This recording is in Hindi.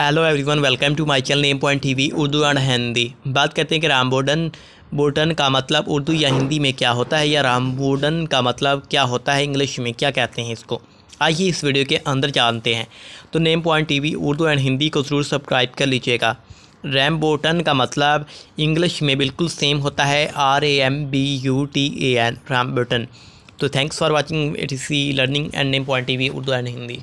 hello everyone welcome to my channel name point TV Urdu and Hindi बात करते हैं कि राम बोर्डन का मतलब उर्दू या हिंदी में क्या होता है या बोर्डन का मतलब क्या होता है इंग्लिश में क्या कहते हैं इसको आइए इस वीडियो के अंदर जानते हैं तो name point V Urdu and Hindi को ज़रूर सब्सक्राइब कर लीजिएगा रैम बोटन का मतलब इंग्लिश में बिल्कुल सेम होता है R A M B U T A N बोटन तो thanks for watching it C learning and name point V Urdu and Hindi